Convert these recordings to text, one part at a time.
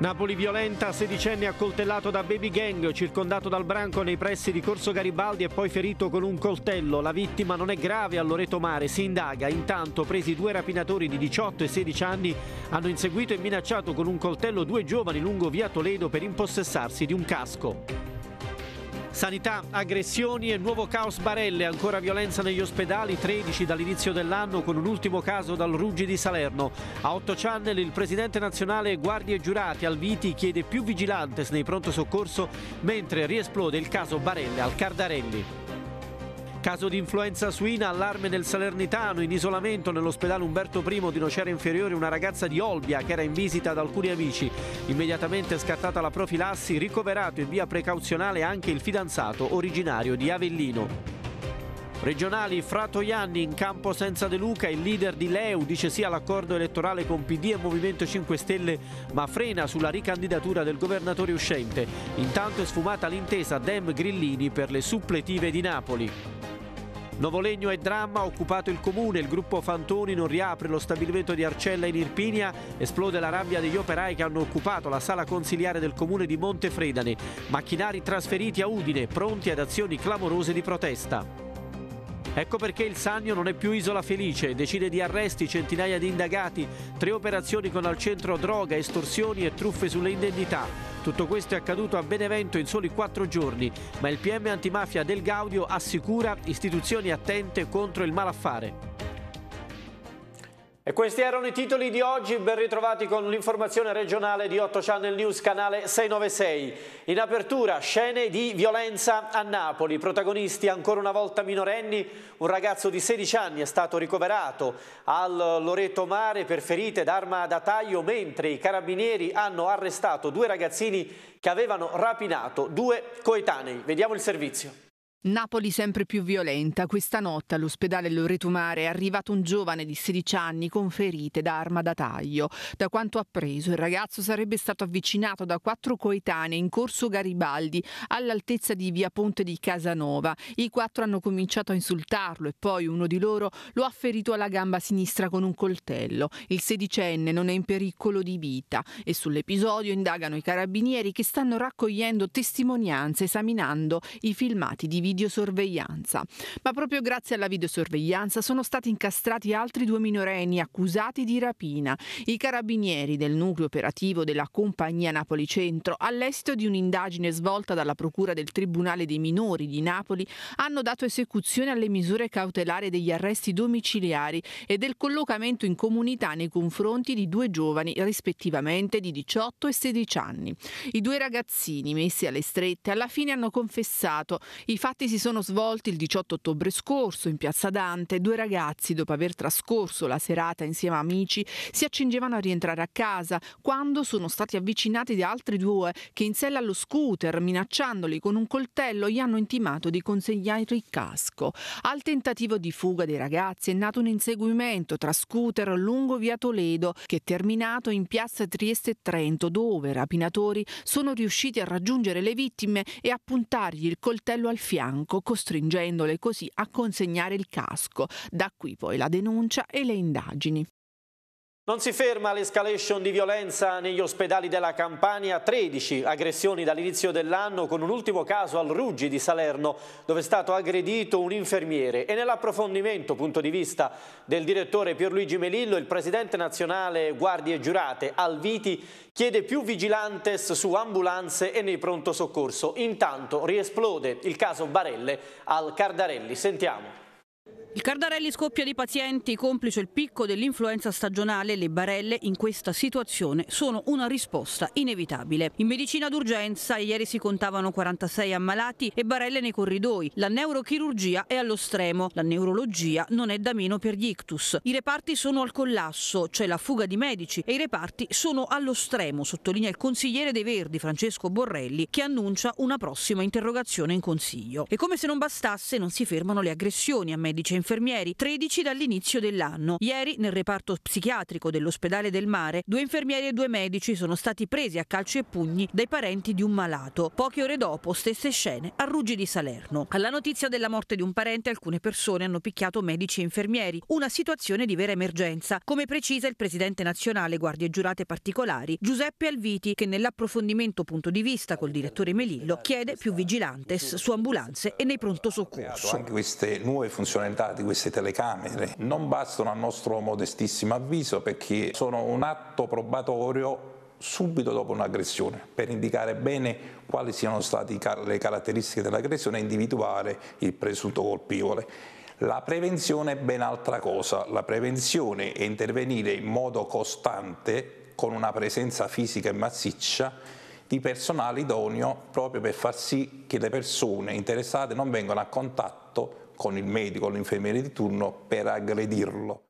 Napoli violenta, sedicenne accoltellato da baby gang, circondato dal branco nei pressi di Corso Garibaldi e poi ferito con un coltello. La vittima non è grave, a Loreto Mare si indaga. Intanto, presi due rapinatori di 18 e 16 anni, hanno inseguito e minacciato con un coltello due giovani lungo via Toledo per impossessarsi di un casco. Sanità, aggressioni e nuovo caos Barelle, ancora violenza negli ospedali, 13 dall'inizio dell'anno con un ultimo caso dal Ruggi di Salerno. A 8 channel il presidente nazionale Guardie Giurati Alviti chiede più vigilantes nei pronto soccorso mentre riesplode il caso Barelle al Cardarelli. Caso di influenza suina, allarme nel Salernitano, in isolamento nell'ospedale Umberto I di Nocera Inferiore una ragazza di Olbia che era in visita da alcuni amici. Immediatamente scattata la profilassi, ricoverato in via precauzionale anche il fidanzato originario di Avellino. Regionali Fratoianni in campo senza De Luca, il leader di Leu dice sì all'accordo elettorale con PD e Movimento 5 Stelle ma frena sulla ricandidatura del governatore uscente. Intanto è sfumata l'intesa Dem-Grillini per le suppletive di Napoli. Novolegno e dramma, occupato il comune, il gruppo Fantoni non riapre lo stabilimento di Arcella in Irpinia, esplode la rabbia degli operai che hanno occupato la sala consiliare del comune di Montefredane, macchinari trasferiti a Udine, pronti ad azioni clamorose di protesta. Ecco perché il Sannio non è più isola felice, decine di arresti, centinaia di indagati, tre operazioni con al centro droga, estorsioni e truffe sulle indennità. Tutto questo è accaduto a Benevento in soli quattro giorni, ma il PM antimafia del Gaudio assicura istituzioni attente contro il malaffare. E questi erano i titoli di oggi, ben ritrovati con l'informazione regionale di 8 Channel News, canale 696. In apertura, scene di violenza a Napoli, protagonisti ancora una volta minorenni, un ragazzo di 16 anni è stato ricoverato al Loreto Mare per ferite d'arma da taglio, mentre i carabinieri hanno arrestato due ragazzini che avevano rapinato due coetanei. Vediamo il servizio. Napoli sempre più violenta. Questa notte all'ospedale Loreto Mare è arrivato un giovane di 16 anni con ferite da arma da taglio. Da quanto appreso, il ragazzo sarebbe stato avvicinato da quattro coetanei in corso Garibaldi all'altezza di via Ponte di Casanova. I quattro hanno cominciato a insultarlo e poi uno di loro lo ha ferito alla gamba sinistra con un coltello. Il sedicenne non è in pericolo di vita e sull'episodio indagano i carabinieri che stanno raccogliendo testimonianze esaminando i filmati di video videosorveglianza. Ma proprio grazie alla videosorveglianza sono stati incastrati altri due minorenni accusati di rapina. I carabinieri del nucleo operativo della compagnia Napoli Centro, all'esito di un'indagine svolta dalla Procura del Tribunale dei Minori di Napoli, hanno dato esecuzione alle misure cautelari degli arresti domiciliari e del collocamento in comunità nei confronti di due giovani, rispettivamente di 18 e 16 anni. I due ragazzini, messi alle strette, alla fine hanno confessato i fatti fatti si sono svolti il 18 ottobre scorso in piazza Dante. Due ragazzi, dopo aver trascorso la serata insieme a amici, si accingevano a rientrare a casa quando sono stati avvicinati da altri due che in sella allo scooter, minacciandoli con un coltello, gli hanno intimato di consegnare il casco. Al tentativo di fuga dei ragazzi è nato un inseguimento tra scooter lungo via Toledo che è terminato in piazza Trieste Trento dove i rapinatori sono riusciti a raggiungere le vittime e a puntargli il coltello al fianco. Bianco, costringendole così a consegnare il casco. Da qui poi la denuncia e le indagini. Non si ferma l'escalation di violenza negli ospedali della Campania, 13 aggressioni dall'inizio dell'anno con un ultimo caso al Ruggi di Salerno dove è stato aggredito un infermiere e nell'approfondimento punto di vista del direttore Pierluigi Melillo il presidente nazionale Guardie Giurate Alviti chiede più vigilantes su ambulanze e nei pronto soccorso. Intanto riesplode il caso Barelle al Cardarelli. Sentiamo. Il Cardarelli scoppia di pazienti, complice il picco dell'influenza stagionale, le barelle in questa situazione sono una risposta inevitabile. In medicina d'urgenza ieri si contavano 46 ammalati e barelle nei corridoi. La neurochirurgia è allo stremo, la neurologia non è da meno per gli ictus. I reparti sono al collasso, c'è la fuga di medici e i reparti sono allo stremo, sottolinea il consigliere dei Verdi Francesco Borrelli che annuncia una prossima interrogazione in consiglio. E come se non bastasse non si fermano le aggressioni a medici e infermieri, 13 dall'inizio dell'anno. Ieri nel reparto psichiatrico dell'ospedale del mare, due infermieri e due medici sono stati presi a calci e pugni dai parenti di un malato. Poche ore dopo, stesse scene a Ruggi di Salerno. Alla notizia della morte di un parente, alcune persone hanno picchiato medici e infermieri, una situazione di vera emergenza, come precisa il presidente nazionale Guardie Giurate Particolari, Giuseppe Alviti, che nell'approfondimento punto di vista col direttore Melillo chiede più vigilantes su ambulanze e nei pronto soccorso. Anche queste nuove funzionalità di queste telecamere non bastano a nostro modestissimo avviso perché sono un atto probatorio subito dopo un'aggressione per indicare bene quali siano state le caratteristiche dell'aggressione e individuare il presunto colpevole. La prevenzione è ben altra cosa, la prevenzione è intervenire in modo costante con una presenza fisica e massiccia di personale idoneo proprio per far sì che le persone interessate non vengano a contatto con il medico o l'infermiere di turno per aggredirlo.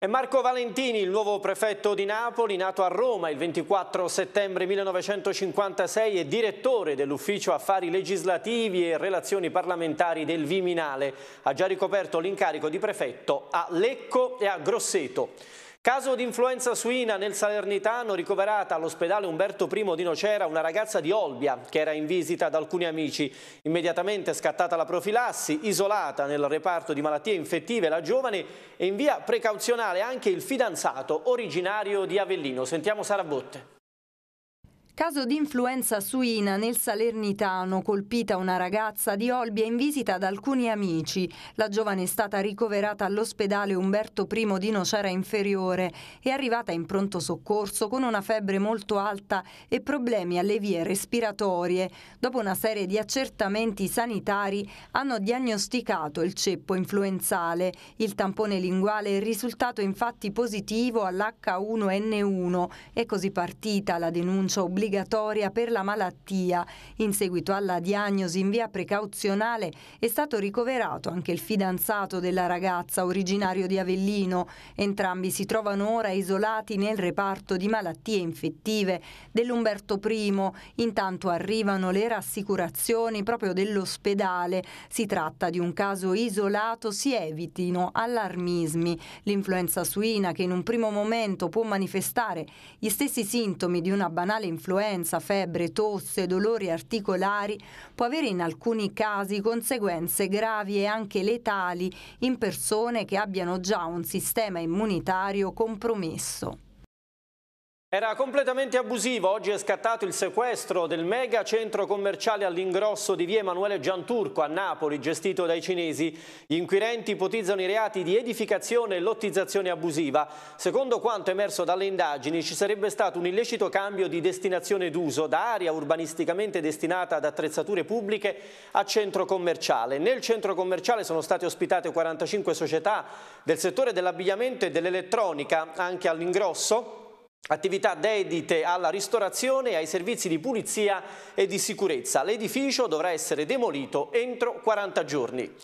E Marco Valentini, il nuovo prefetto di Napoli, nato a Roma il 24 settembre 1956 e direttore dell'Ufficio Affari Legislativi e Relazioni Parlamentari del Viminale. Ha già ricoperto l'incarico di prefetto a Lecco e a Grosseto. Caso di influenza suina nel Salernitano, ricoverata all'ospedale Umberto I di Nocera una ragazza di Olbia che era in visita da alcuni amici. Immediatamente scattata la profilassi, isolata nel reparto di malattie infettive la giovane e in via precauzionale anche il fidanzato originario di Avellino. Sentiamo Sara Botte. Caso di influenza suina nel Salernitano, colpita una ragazza di Olbia in visita ad alcuni amici. La giovane è stata ricoverata all'ospedale Umberto I di Nocera Inferiore e arrivata in pronto soccorso con una febbre molto alta e problemi alle vie respiratorie. Dopo una serie di accertamenti sanitari hanno diagnosticato il ceppo influenzale. Il tampone linguale è risultato infatti positivo all'H1N1. È così partita la denuncia obbligatoria obbligatoria per la malattia. In seguito alla diagnosi in via precauzionale è stato ricoverato anche il fidanzato della ragazza originario di Avellino. Entrambi si trovano ora isolati nel reparto di malattie infettive dell'Umberto I. Intanto arrivano le rassicurazioni proprio dell'ospedale. Si tratta di un caso isolato, si evitino allarmismi. L'influenza suina che in un primo momento può manifestare gli stessi sintomi di una banale influenza influenza, febbre, tosse, dolori articolari può avere in alcuni casi conseguenze gravi e anche letali in persone che abbiano già un sistema immunitario compromesso. Era completamente abusivo, oggi è scattato il sequestro del mega centro commerciale all'ingrosso di via Emanuele Gianturco a Napoli, gestito dai cinesi. Gli inquirenti ipotizzano i reati di edificazione e lottizzazione abusiva. Secondo quanto emerso dalle indagini ci sarebbe stato un illecito cambio di destinazione d'uso da area urbanisticamente destinata ad attrezzature pubbliche a centro commerciale. Nel centro commerciale sono state ospitate 45 società del settore dell'abbigliamento e dell'elettronica, anche all'ingrosso Attività dedite alla ristorazione e ai servizi di pulizia e di sicurezza. L'edificio dovrà essere demolito entro 40 giorni.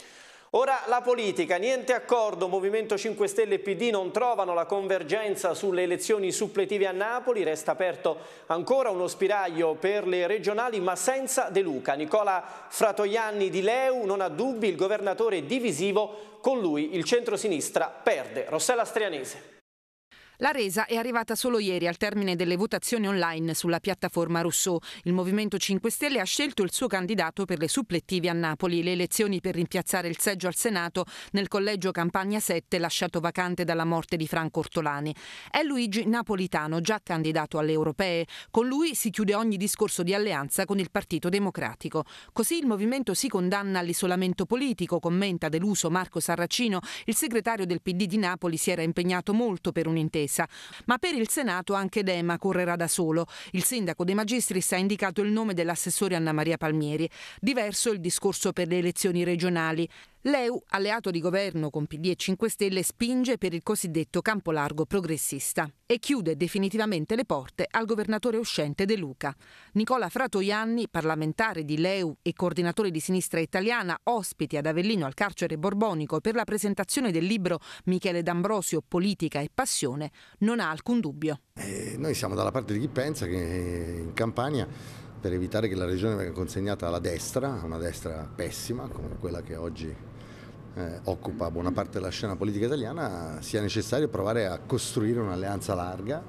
Ora la politica, niente accordo, Movimento 5 Stelle e PD non trovano la convergenza sulle elezioni suppletive a Napoli, resta aperto ancora uno spiraglio per le regionali ma senza De Luca. Nicola Fratoianni di Leu non ha dubbi, il governatore è divisivo, con lui il centro-sinistra perde. Rossella Strianese. La resa è arrivata solo ieri al termine delle votazioni online sulla piattaforma Rousseau. Il Movimento 5 Stelle ha scelto il suo candidato per le supplettive a Napoli, le elezioni per rimpiazzare il seggio al Senato nel collegio Campania 7 lasciato vacante dalla morte di Franco Ortolani. È Luigi Napolitano, già candidato alle europee. Con lui si chiude ogni discorso di alleanza con il Partito Democratico. Così il movimento si condanna all'isolamento politico, commenta deluso Marco Sarracino, il segretario del PD di Napoli si era impegnato molto per un'intesa difesa. Ma per il Senato anche Dema correrà da solo. Il sindaco De Magistris ha indicato il nome dell'assessore Anna Maria Palmieri. Diverso il discorso per le elezioni regionali. L'EU, alleato di governo con PD e 5 Stelle, spinge per il cosiddetto campo largo progressista e chiude definitivamente le porte al governatore uscente De Luca. Nicola Fratoianni, parlamentare di Leu e coordinatore di Sinistra Italiana, ospite ad Avellino al carcere borbonico per la presentazione del libro Michele D'Ambrosio Politica e Passione, non ha alcun dubbio. Eh, noi siamo dalla parte di chi pensa che in Campania per evitare che la regione venga consegnata alla destra, una destra pessima come quella che oggi eh, occupa buona parte della scena politica italiana, sia necessario provare a costruire un'alleanza larga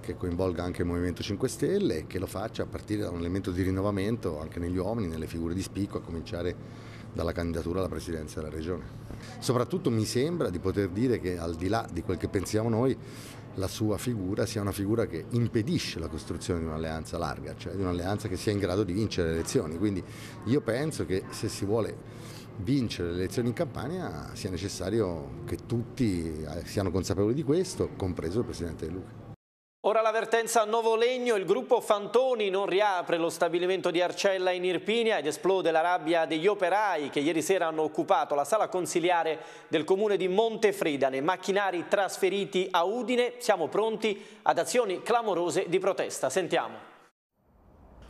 che coinvolga anche il Movimento 5 Stelle e che lo faccia a partire da un elemento di rinnovamento anche negli uomini, nelle figure di spicco, a cominciare dalla candidatura alla presidenza della regione. Soprattutto mi sembra di poter dire che al di là di quel che pensiamo noi, la sua figura sia una figura che impedisce la costruzione di un'alleanza larga, cioè di un'alleanza che sia in grado di vincere le elezioni. Quindi io penso che se si vuole vincere le elezioni in Campania sia necessario che tutti eh, siano consapevoli di questo, compreso il Presidente De Luca. Ora l'avvertenza a Novo Legno, il gruppo Fantoni non riapre lo stabilimento di Arcella in Irpinia ed esplode la rabbia degli operai che ieri sera hanno occupato la sala consiliare del comune di Montefridane. Macchinari trasferiti a Udine, siamo pronti ad azioni clamorose di protesta. Sentiamo.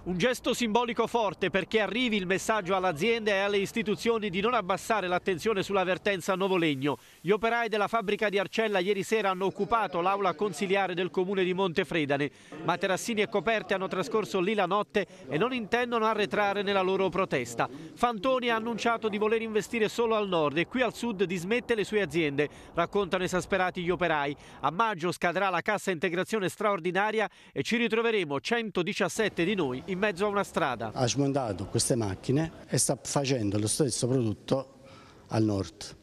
Un gesto simbolico forte perché arrivi il messaggio all'azienda e alle istituzioni di non abbassare l'attenzione sulla vertenza a Novolegno. Gli operai della fabbrica di Arcella ieri sera hanno occupato l'aula consiliare del comune di Montefredane. Materassini e coperte hanno trascorso lì la notte e non intendono arretrare nella loro protesta. Fantoni ha annunciato di voler investire solo al nord e qui al sud dismette le sue aziende, raccontano esasperati gli operai. A maggio scadrà la cassa integrazione straordinaria e ci ritroveremo 117 di noi in in mezzo a una strada. Ha smontato queste macchine e sta facendo lo stesso prodotto al nord,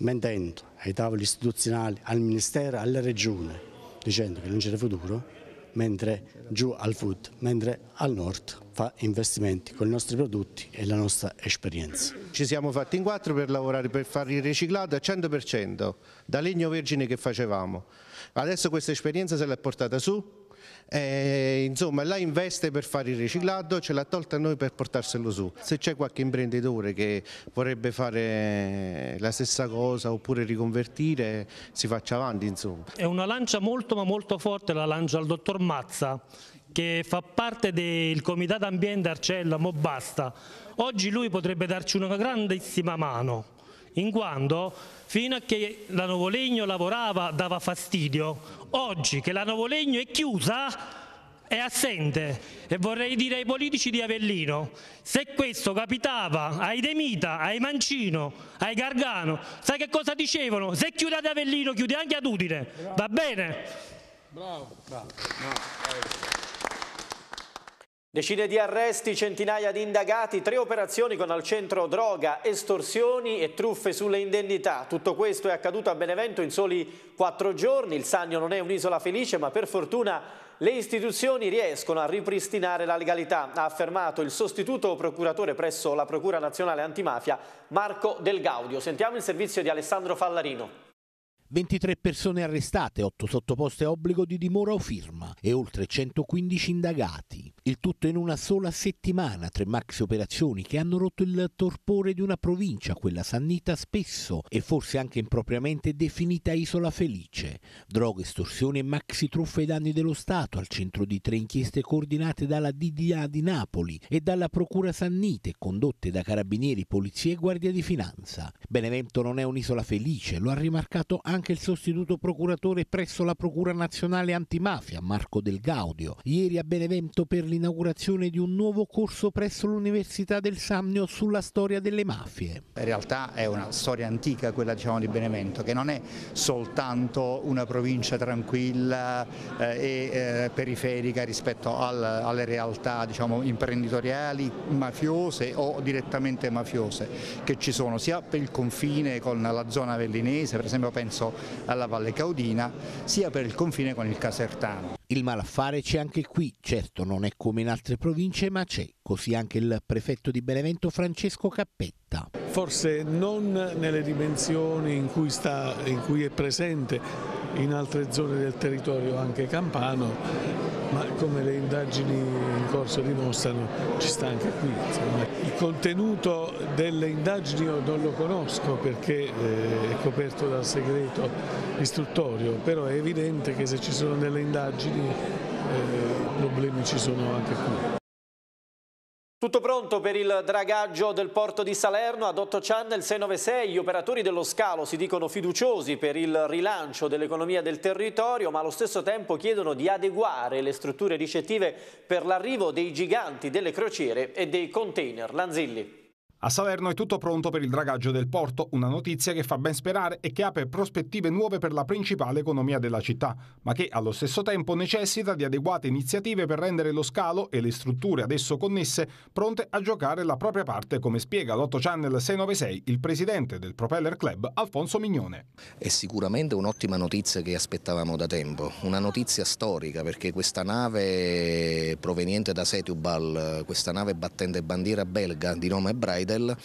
mentendo ai tavoli istituzionali, al Ministero, alla Regione, dicendo che non c'era futuro, mentre giù al food, mentre al nord fa investimenti con i nostri prodotti e la nostra esperienza. Ci siamo fatti in quattro per lavorare per fare il riciclato al 100% da legno vergine che facevamo. Adesso questa esperienza se l'è portata su eh, insomma la investe per fare il riciclaggio, ce l'ha tolta a noi per portarselo su. Se c'è qualche imprenditore che vorrebbe fare la stessa cosa oppure riconvertire, si faccia avanti insomma. È una lancia molto ma molto forte la lancia al dottor Mazza che fa parte del comitato ambiente Arcella Mobasta. Oggi lui potrebbe darci una grandissima mano in quanto fino a che la Novolegno lavorava dava fastidio, oggi che la Novolegno è chiusa è assente e vorrei dire ai politici di Avellino, se questo capitava ai Demita, ai Mancino, ai Gargano, sai che cosa dicevano? Se chiude ad Avellino chiude anche ad Udine, va bene? Bravo, bravo. bravo. Decine di arresti, centinaia di indagati, tre operazioni con al centro droga, estorsioni e truffe sulle indennità. Tutto questo è accaduto a Benevento in soli quattro giorni. Il Sannio non è un'isola felice, ma per fortuna le istituzioni riescono a ripristinare la legalità, ha affermato il sostituto procuratore presso la Procura Nazionale Antimafia, Marco Del Gaudio. Sentiamo il servizio di Alessandro Fallarino. 23 persone arrestate, 8 sottoposte a obbligo di dimora o firma e oltre 115 indagati. Il tutto in una sola settimana, tre maxi operazioni che hanno rotto il torpore di una provincia, quella sannita spesso e forse anche impropriamente definita isola felice. Droghe, estorsioni e maxi truffe ai danni dello Stato al centro di tre inchieste coordinate dalla DDA di Napoli e dalla Procura Sannite, condotte da carabinieri, polizia e guardia di finanza. Benevento non è un'isola felice, lo ha rimarcato anche anche il sostituto procuratore presso la Procura Nazionale Antimafia, Marco Del Gaudio. Ieri a Benevento per l'inaugurazione di un nuovo corso presso l'Università del Sannio sulla storia delle mafie. In realtà è una storia antica quella diciamo, di Benevento, che non è soltanto una provincia tranquilla eh, e eh, periferica rispetto alle realtà diciamo, imprenditoriali, mafiose o direttamente mafiose che ci sono, sia per il confine con la zona vellinese, per esempio penso accesso alla Valle Caudina, sia per il confine con il Casertano. Il malaffare c'è anche qui, certo non è come in altre province ma c'è, così anche il prefetto di Benevento Francesco Cappetta. Forse non nelle dimensioni in cui, sta, in cui è presente in altre zone del territorio anche campano, ma come le indagini in corso dimostrano ci sta anche qui. Insomma. Il contenuto delle indagini io non lo conosco perché eh, è coperto dal segreto istruttorio, però è evidente che se ci sono delle indagini eh, problemi ci sono anche qui. Tutto pronto per il dragaggio del porto di Salerno ad 8 channel 696. Gli operatori dello scalo si dicono fiduciosi per il rilancio dell'economia del territorio, ma allo stesso tempo chiedono di adeguare le strutture ricettive per l'arrivo dei giganti delle crociere e dei container. Lanzilli. A Salerno è tutto pronto per il dragaggio del porto, una notizia che fa ben sperare e che apre prospettive nuove per la principale economia della città, ma che allo stesso tempo necessita di adeguate iniziative per rendere lo scalo e le strutture ad esso connesse pronte a giocare la propria parte, come spiega l'8 Channel 696 il presidente del Propeller Club Alfonso Mignone. È sicuramente un'ottima notizia che aspettavamo da tempo, una notizia storica perché questa nave proveniente da Setubal, questa nave battente bandiera belga di nome Braida, Lidl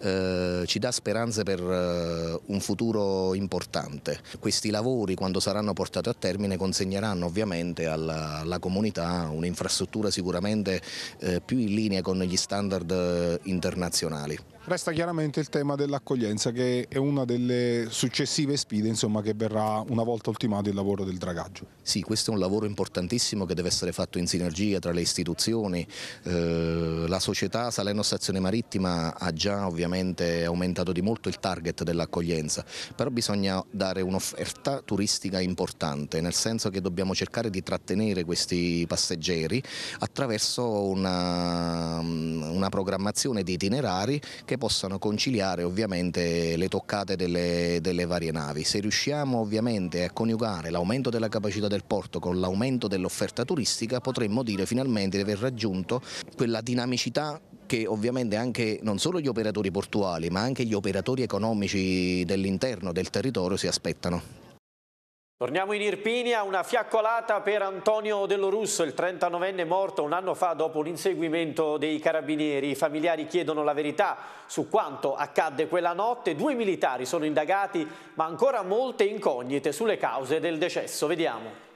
eh, ci dà speranze per eh, un futuro importante. Questi lavori quando saranno portati a termine consegneranno ovviamente alla, alla comunità un'infrastruttura sicuramente eh, più in linea con gli standard eh, internazionali. Resta chiaramente il tema dell'accoglienza che è una delle successive sfide insomma, che verrà una volta ultimato il lavoro del dragaggio. Sì, questo è un lavoro importantissimo che deve essere fatto in sinergia tra le istituzioni, eh, la società Salerno Stazione Marittima ha già ovviamente aumentato di molto il target dell'accoglienza, però bisogna dare un'offerta turistica importante, nel senso che dobbiamo cercare di trattenere questi passeggeri attraverso una, una programmazione di itinerari che che possano conciliare ovviamente le toccate delle, delle varie navi. Se riusciamo ovviamente a coniugare l'aumento della capacità del porto con l'aumento dell'offerta turistica potremmo dire finalmente di aver raggiunto quella dinamicità che ovviamente anche non solo gli operatori portuali ma anche gli operatori economici dell'interno del territorio si aspettano. Torniamo in Irpinia, una fiaccolata per Antonio Dello Russo, il 39enne morto un anno fa dopo l'inseguimento dei carabinieri. I familiari chiedono la verità su quanto accadde quella notte. Due militari sono indagati, ma ancora molte incognite sulle cause del decesso. Vediamo.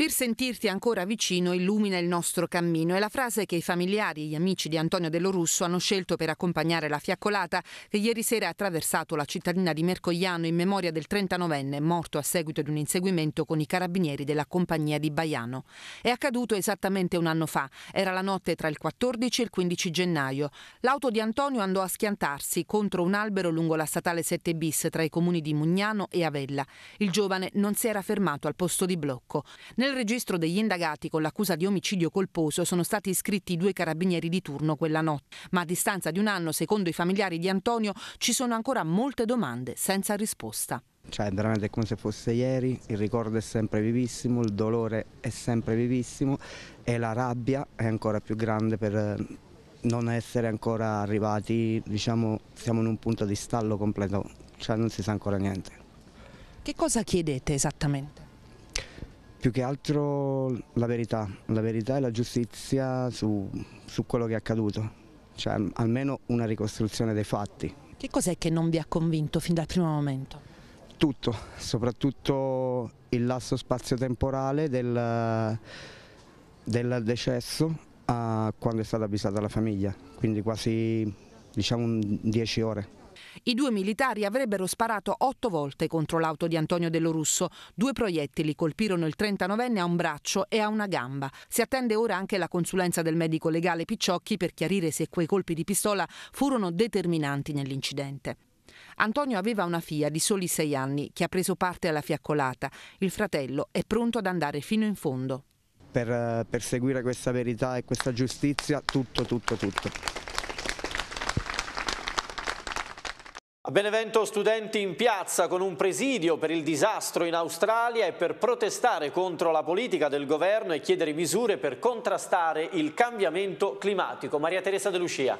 Per sentirti ancora vicino illumina il nostro cammino. È la frase che i familiari e gli amici di Antonio Dello Russo hanno scelto per accompagnare la fiaccolata che ieri sera ha attraversato la cittadina di Mercogliano in memoria del 39enne morto a seguito di un inseguimento con i carabinieri della compagnia di Baiano. È accaduto esattamente un anno fa. Era la notte tra il 14 e il 15 gennaio. L'auto di Antonio andò a schiantarsi contro un albero lungo la statale 7 bis tra i comuni di Mugnano e Avella. Il giovane non si era fermato al posto di blocco. Nel nel registro degli indagati con l'accusa di omicidio colposo sono stati iscritti due carabinieri di turno quella notte, ma a distanza di un anno, secondo i familiari di Antonio, ci sono ancora molte domande senza risposta. Cioè, veramente è come se fosse ieri, il ricordo è sempre vivissimo, il dolore è sempre vivissimo e la rabbia è ancora più grande per eh, non essere ancora arrivati, diciamo, siamo in un punto di stallo completo, cioè non si sa ancora niente. Che cosa chiedete esattamente? più che altro la verità, la verità e la giustizia su, su quello che è accaduto, cioè almeno una ricostruzione dei fatti. Che cos'è che non vi ha convinto fin dal primo momento? Tutto, soprattutto il lasso spazio-temporale del, del, decesso a ah, quando è stata avvisata la famiglia, quindi quasi diciamo 10 ore. I due militari avrebbero sparato otto volte contro l'auto di Antonio Dello Russo. Due proiettili colpirono il 39enne a un braccio e a una gamba. Si attende ora anche la consulenza del medico legale Picciocchi per chiarire se quei colpi di pistola furono determinanti nell'incidente. Antonio aveva una figlia di soli sei anni che ha preso parte alla fiaccolata. Il fratello è pronto ad andare fino in fondo. Per eh, perseguire questa verità e questa giustizia, tutto, tutto, tutto. A Benevento studenti in piazza con un presidio per il disastro in Australia e per protestare contro la politica del governo e chiedere misure per contrastare il cambiamento climatico. Maria Teresa De Lucia.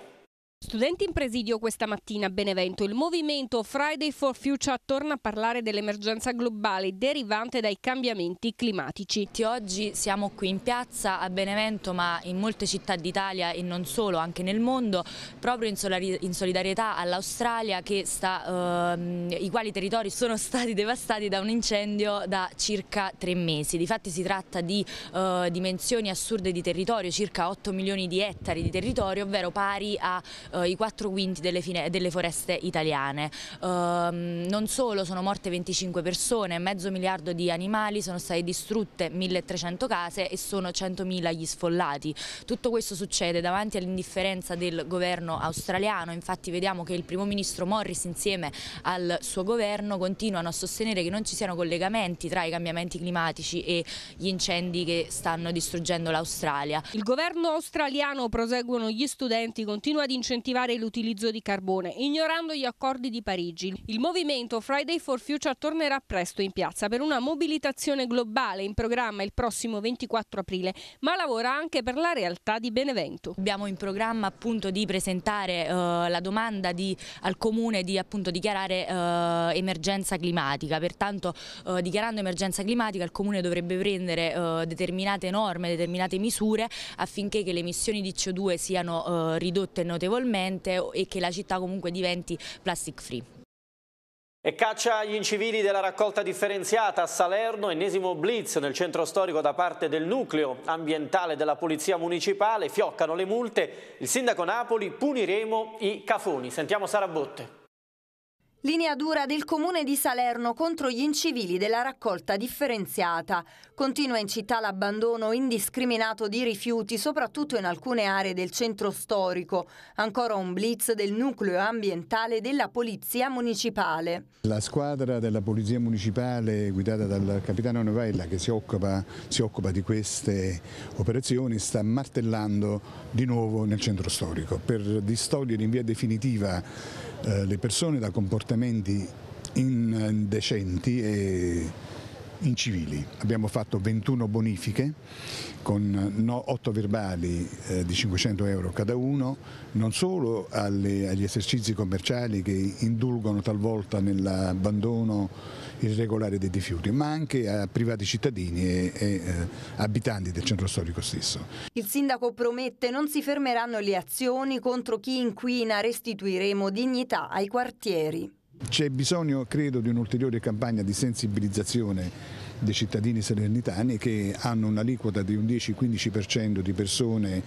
Studenti in presidio questa mattina a Benevento, il movimento Friday for Future torna a parlare dell'emergenza globale derivante dai cambiamenti climatici. Oggi siamo qui in piazza a Benevento ma in molte città d'Italia e non solo, anche nel mondo, proprio in, solidarietà all'Australia ehm, i quali territori sono stati devastati da un incendio da circa tre mesi. Difatti si tratta di eh, dimensioni assurde di territorio, circa 8 milioni di ettari di territorio, ovvero pari a eh, i quattro quinti delle, delle foreste italiane. Eh, non solo sono morte 25 persone, mezzo miliardo di animali, sono state distrutte 1300 case e sono 100.000 gli sfollati. Tutto questo succede davanti all'indifferenza del governo australiano, infatti vediamo che il primo ministro Morris insieme al suo governo continuano a sostenere che non ci siano collegamenti tra i cambiamenti climatici e gli incendi che stanno distruggendo l'Australia. Il governo australiano, proseguono gli studenti, continua ad incentivare incentivare l'utilizzo di carbone, ignorando gli accordi di Parigi. Il movimento Friday for Future tornerà presto in piazza per una mobilitazione globale in programma il prossimo 24 aprile, ma lavora anche per la realtà di Benevento. Abbiamo in programma appunto di presentare eh, la domanda di, al Comune di appunto dichiarare eh, emergenza climatica, pertanto eh, dichiarando emergenza climatica il Comune dovrebbe prendere eh, determinate norme, determinate misure affinché le emissioni di CO2 siano eh, ridotte notevolmente ambientalmente e che la città comunque diventi plastic free. E caccia agli incivili della raccolta differenziata a Salerno, ennesimo blitz nel centro storico da parte del nucleo ambientale della Polizia Municipale, fioccano le multe, il sindaco Napoli, puniremo i cafoni. Sentiamo Sara Botte. Linea dura del comune di Salerno contro gli incivili della raccolta differenziata. Continua in città l'abbandono indiscriminato di rifiuti, soprattutto in alcune aree del centro storico. Ancora un blitz del nucleo ambientale della Polizia Municipale. La squadra della Polizia Municipale, guidata dal capitano Novella, che si occupa, si occupa di queste operazioni, sta martellando di nuovo nel centro storico per distogliere in via definitiva eh, le persone da comportamenti indecenti e incivili. Abbiamo fatto 21 bonifiche con 8 verbali eh, di 500 euro cada uno, non solo agli esercizi commerciali che indulgono talvolta nell'abbandono irregolare dei rifiuti, ma anche a privati cittadini e, e eh, abitanti del centro storico stesso. Il sindaco promette non si fermeranno le azioni contro chi inquina, restituiremo dignità ai quartieri. C'è bisogno, credo, di un'ulteriore campagna di sensibilizzazione dei cittadini salernitani che hanno un'aliquota di un 10-15% di persone,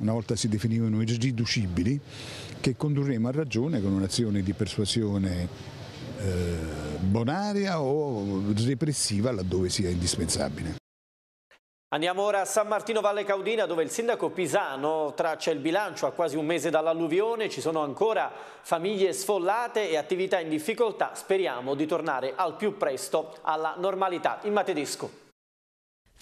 una volta si definivano irriducibili, che condurremo a ragione con un'azione di persuasione eh, bonaria o repressiva laddove sia indispensabile. Andiamo ora a San Martino Valle Caudina dove il sindaco Pisano traccia il bilancio a quasi un mese dall'alluvione, ci sono ancora famiglie sfollate e attività in difficoltà, speriamo di tornare al più presto alla normalità. In Matedesco.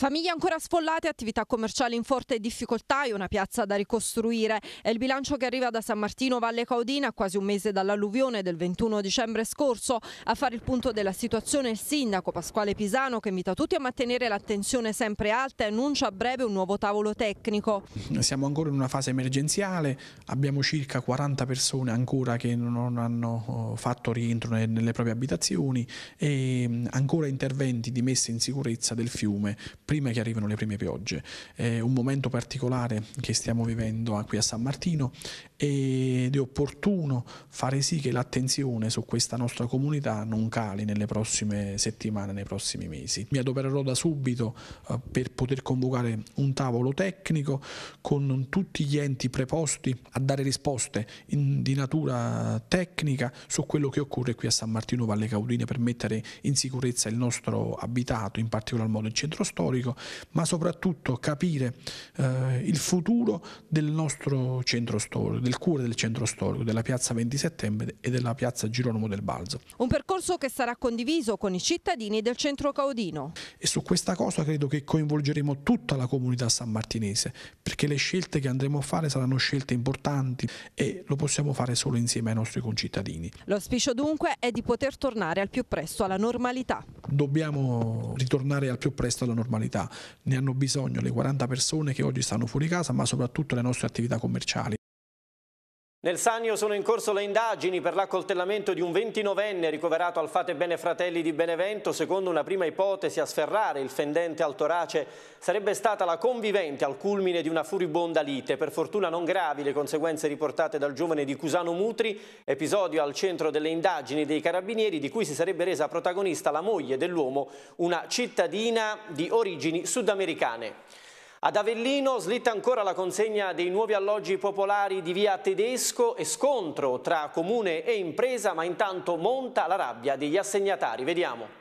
Famiglie ancora sfollate, attività commerciali in forte difficoltà e una piazza da ricostruire. È il bilancio che arriva da San Martino Valle Caudina, quasi un mese dall'alluvione del 21 dicembre scorso. A fare il punto della situazione il sindaco Pasquale Pisano che invita tutti a mantenere l'attenzione sempre alta annuncia a breve un nuovo tavolo tecnico. Siamo ancora in una fase emergenziale, abbiamo circa 40 persone ancora che non hanno oh, fatto rientro nelle proprie abitazioni e mm, ancora interventi di messa in sicurezza del fiume prima che arrivino le prime piogge. È un momento particolare che stiamo vivendo qui a San Martino ed è opportuno fare sì che l'attenzione su questa nostra comunità non cali nelle prossime settimane, nei prossimi mesi. Mi adopererò da subito eh, per poter convocare un tavolo tecnico con tutti gli enti preposti a dare risposte in, di natura tecnica su quello che occorre qui a San Martino Valle Caudine per mettere in sicurezza il nostro abitato, in particolar modo il centro storico, ma soprattutto capire eh, il futuro del nostro centro storico del cuore del centro storico, della piazza 20 settembre e della piazza Girolamo del Balzo. Un percorso che sarà condiviso con i cittadini del centro caudino. E su questa cosa credo che coinvolgeremo tutta la comunità sammartinese, perché le scelte che andremo a fare saranno scelte importanti e lo possiamo fare solo insieme ai nostri concittadini. L'auspicio dunque è di poter tornare al più presto alla normalità. Dobbiamo ritornare al più presto alla normalità, ne hanno bisogno le 40 persone che oggi stanno fuori casa, ma soprattutto le nostre attività commerciali. Nel Sannio sono in corso le indagini per l'accoltellamento di un 29enne ricoverato al Fate Bene Fratelli di Benevento. Secondo una prima ipotesi a sferrare il fendente al torace sarebbe stata la convivente al culmine di una furibonda lite. Per fortuna non gravi le conseguenze riportate dal giovane di Cusano Mutri, episodio al centro delle indagini dei carabinieri di cui si sarebbe resa protagonista la moglie dell'uomo, una cittadina di origini sudamericane. Ad Avellino slitta ancora la consegna dei nuovi alloggi popolari di via Tedesco e scontro tra comune e impresa, ma intanto monta la rabbia degli assegnatari. Vediamo.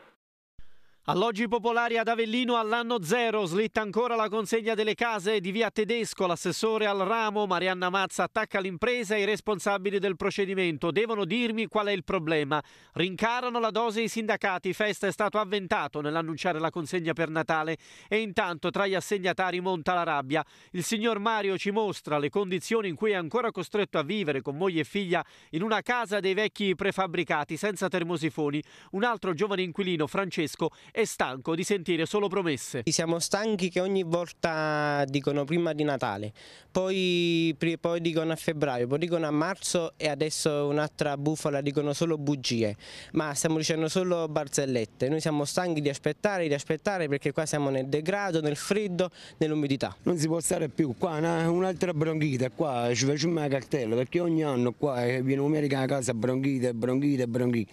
Alloggi popolari ad Avellino all'anno zero, slitta ancora la consegna delle case di via Tedesco, l'assessore al ramo Marianna Mazza attacca l'impresa e i responsabili del procedimento devono dirmi qual è il problema. Rincarano la dose i sindacati, Festa è stato avventato nell'annunciare la consegna per Natale e intanto tra gli assegnatari monta la rabbia. Il signor Mario ci mostra le condizioni in cui è ancora costretto a vivere con moglie e figlia in una casa dei vecchi prefabbricati senza termosifoni. Un altro giovane inquilino, Francesco, e stanco di sentire solo promesse. Siamo stanchi che ogni volta dicono prima di Natale, poi, poi dicono a febbraio, poi dicono a marzo e adesso un'altra bufala dicono solo bugie, ma stiamo dicendo solo barzellette. Noi siamo stanchi di aspettare, di aspettare perché qua siamo nel degrado, nel freddo, nell'umidità. Non si può stare più, qua un'altra bronchita, qua ci facciamo una cartella perché ogni anno qua eh, viene un'america a casa bronchita, bronchita, bronchita.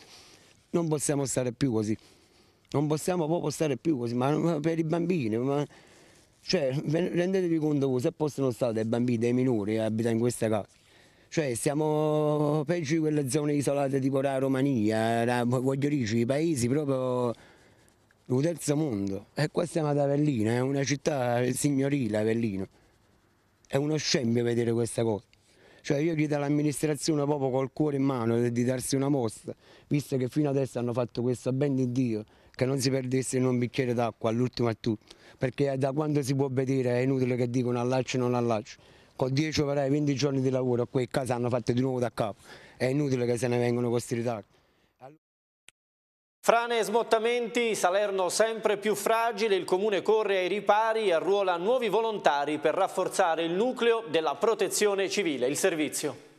Non possiamo stare più così non possiamo proprio stare più così, ma, per i bambini, ma, cioè, rendetevi conto voi, se possono stare dei bambini, dei minori che abitano in questa casa, cioè siamo peggio di quelle zone isolate tipo la Romania, la, voglio dire, i paesi proprio del terzo mondo, e qua siamo ad Avellino, è una città signorile Avellino, è uno scempio vedere questa cosa. Cioè io chiedo all'amministrazione proprio col cuore in mano di darsi una mossa, visto che fino adesso hanno fatto questo ben di Dio, che non si perdesse in un bicchiere d'acqua, all'ultimo a tutto, perché da quando si può vedere è inutile che dicono allaccio o non allaccio. Con 10 operai, 20 giorni di lavoro qui in casa hanno fatto di nuovo da capo, è inutile che se ne vengano questi ritardi. Frane e smottamenti, Salerno sempre più fragile, il Comune corre ai ripari e arruola nuovi volontari per rafforzare il nucleo della protezione civile, il servizio.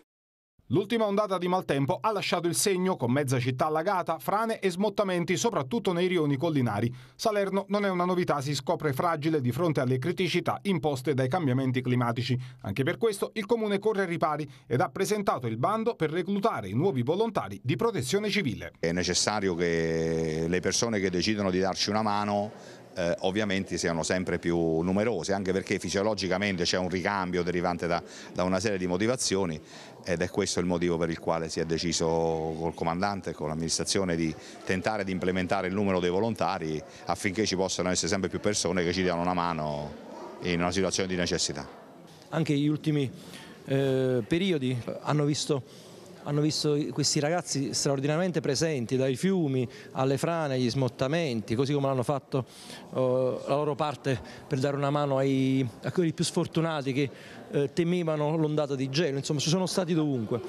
L'ultima ondata di maltempo ha lasciato il segno con mezza città allagata, frane e smottamenti soprattutto nei rioni collinari. Salerno non è una novità, si scopre fragile di fronte alle criticità imposte dai cambiamenti climatici. Anche per questo il comune corre ripari ed ha presentato il bando per reclutare i nuovi volontari di protezione civile. È necessario che le persone che decidono di darci una mano eh, ovviamente siano sempre più numerose, anche perché fisiologicamente c'è un ricambio derivante da, da una serie di motivazioni, ed è questo il motivo per il quale si è deciso col comandante e con l'amministrazione di tentare di implementare il numero dei volontari affinché ci possano essere sempre più persone che ci diano una mano in una situazione di necessità. Anche gli ultimi eh, periodi hanno visto hanno visto questi ragazzi straordinariamente presenti dai fiumi alle frane, agli smottamenti, così come l'hanno fatto eh, la loro parte per dare una mano ai, a quelli più sfortunati che eh, temevano l'ondata di gelo, insomma ci sono stati dovunque.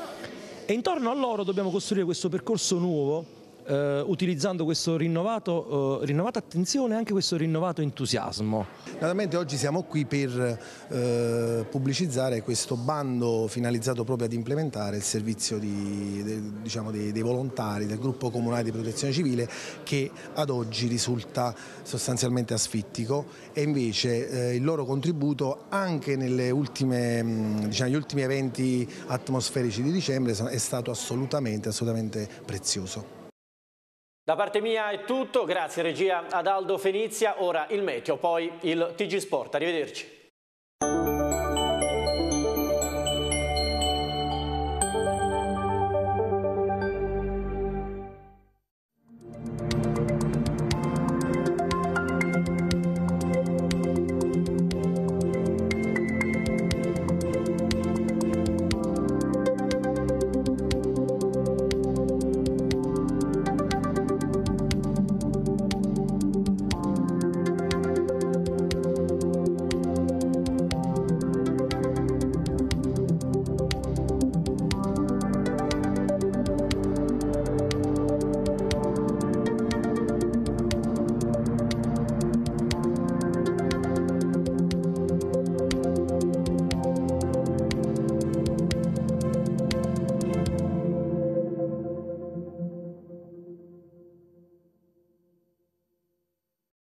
E intorno a loro dobbiamo costruire questo percorso nuovo eh, utilizzando questa eh, rinnovata attenzione e anche questo rinnovato entusiasmo. Naturalmente oggi siamo qui per eh, pubblicizzare questo bando finalizzato proprio ad implementare il servizio di, de, diciamo dei, dei, volontari del gruppo comunale di protezione civile che ad oggi risulta sostanzialmente asfittico e invece eh, il loro contributo anche negli mm, diciamo, ultimi diciamo, eventi atmosferici di dicembre è stato assolutamente, assolutamente prezioso. Da parte mia è tutto, grazie regia ad Aldo Fenizia, ora il meteo, poi il TG Sport, arrivederci.